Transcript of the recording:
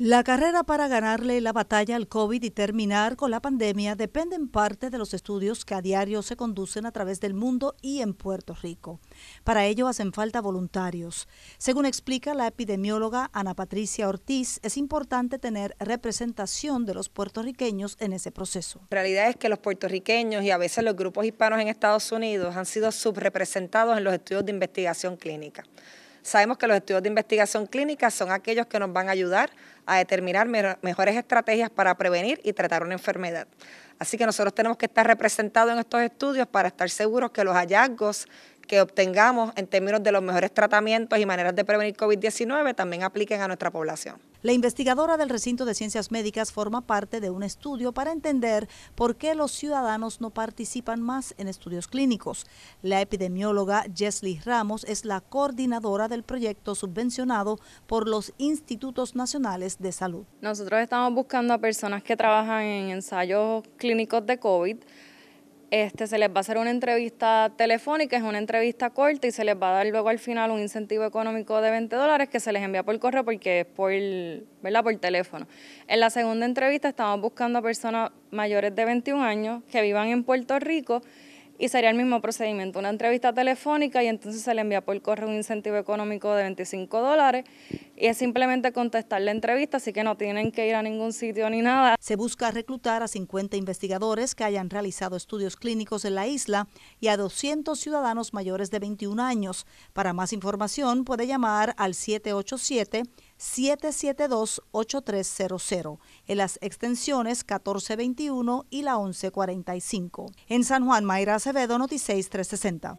La carrera para ganarle la batalla al COVID y terminar con la pandemia depende en parte de los estudios que a diario se conducen a través del mundo y en Puerto Rico. Para ello hacen falta voluntarios. Según explica la epidemióloga Ana Patricia Ortiz, es importante tener representación de los puertorriqueños en ese proceso. La realidad es que los puertorriqueños y a veces los grupos hispanos en Estados Unidos han sido subrepresentados en los estudios de investigación clínica. Sabemos que los estudios de investigación clínica son aquellos que nos van a ayudar a determinar mejores estrategias para prevenir y tratar una enfermedad. Así que nosotros tenemos que estar representados en estos estudios para estar seguros que los hallazgos que obtengamos en términos de los mejores tratamientos y maneras de prevenir COVID-19 también apliquen a nuestra población. La investigadora del recinto de ciencias médicas forma parte de un estudio para entender por qué los ciudadanos no participan más en estudios clínicos. La epidemióloga Jessly Ramos es la coordinadora del proyecto subvencionado por los Institutos Nacionales de Salud. Nosotros estamos buscando a personas que trabajan en ensayos clínicos de COVID este, se les va a hacer una entrevista telefónica, es una entrevista corta y se les va a dar luego al final un incentivo económico de 20 dólares que se les envía por correo porque es por, por teléfono. En la segunda entrevista estamos buscando a personas mayores de 21 años que vivan en Puerto Rico y sería el mismo procedimiento, una entrevista telefónica y entonces se le envía por correo un incentivo económico de 25 dólares y es simplemente contestar la entrevista, así que no tienen que ir a ningún sitio ni nada. Se busca reclutar a 50 investigadores que hayan realizado estudios clínicos en la isla y a 200 ciudadanos mayores de 21 años. Para más información puede llamar al 787 772-8300 en las extensiones 1421 y la 1145. En San Juan, Mayra Acevedo, Noticias 360.